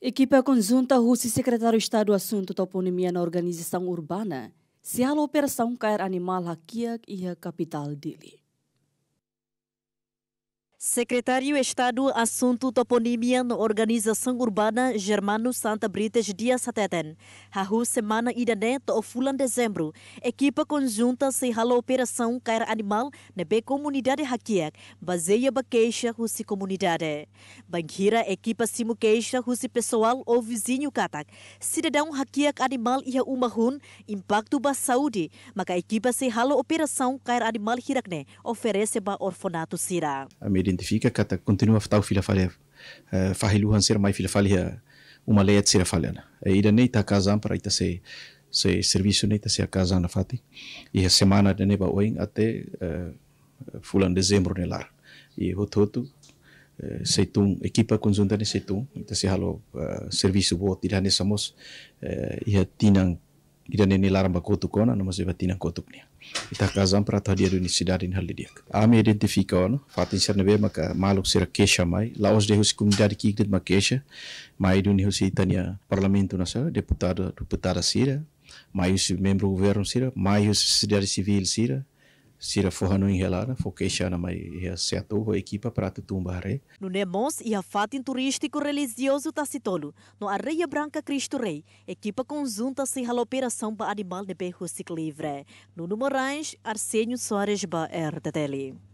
Equipa conjunta Rússia e secretário-estado assunto toponimia na organização urbana, se a operação cair animal aqui e a capital dele. Secretário Estado Assunto Toponímia na Organização Urbana Germano Santa Brites Dias Sateten. Hahu semana idane to fulan dezembro. Equipa conjunta se rala operação cair animal nebe comunidade hakiak. Baseia ba queixa husi comunidade. Banquira equipa simu queixa husi pessoal ou vizinho katak. Cidadão hakiak animal ia umahun impacto ba saúde. Maka equipa se rala operação cair animal hirakne. Oferece ba orfanato sira identifică că a ftau fila fale uh, eh, fahilu hanser mais fila fale uma leia tsira falana e eh, ida nei ta kazam para ita se se serviço nei ta se casa na fati e a semana de neba oing até uh, eh, fulan dezembro nelar e hotu se tu equipa conjunta nesse tu. ita se halo uh, serviço boa tira ne samos uh, ia tinang ida ni laramba kotuk ona no mas batina kotuk nia ita kazam pra ta dia ni sidarin hal dia ami identifica ona fatin ser nebe maka maluk ser kesha mai laos de hus comunidade ki dit ma kesha mai duni hus itania parlamento na sa deputado deputada sira mai hus membro governo sira mai hus cidade civil sira sirafohanu inhelana, foqueixana mai seatou ho equipa prata tumbare. No Nemons e a fatin turístico religioso tacitolo, no Areia Branca Cristo Rei, equipa conjunta se a operação para animal de perro ciclivre No Morães, Arsenio Soares ba RTTL.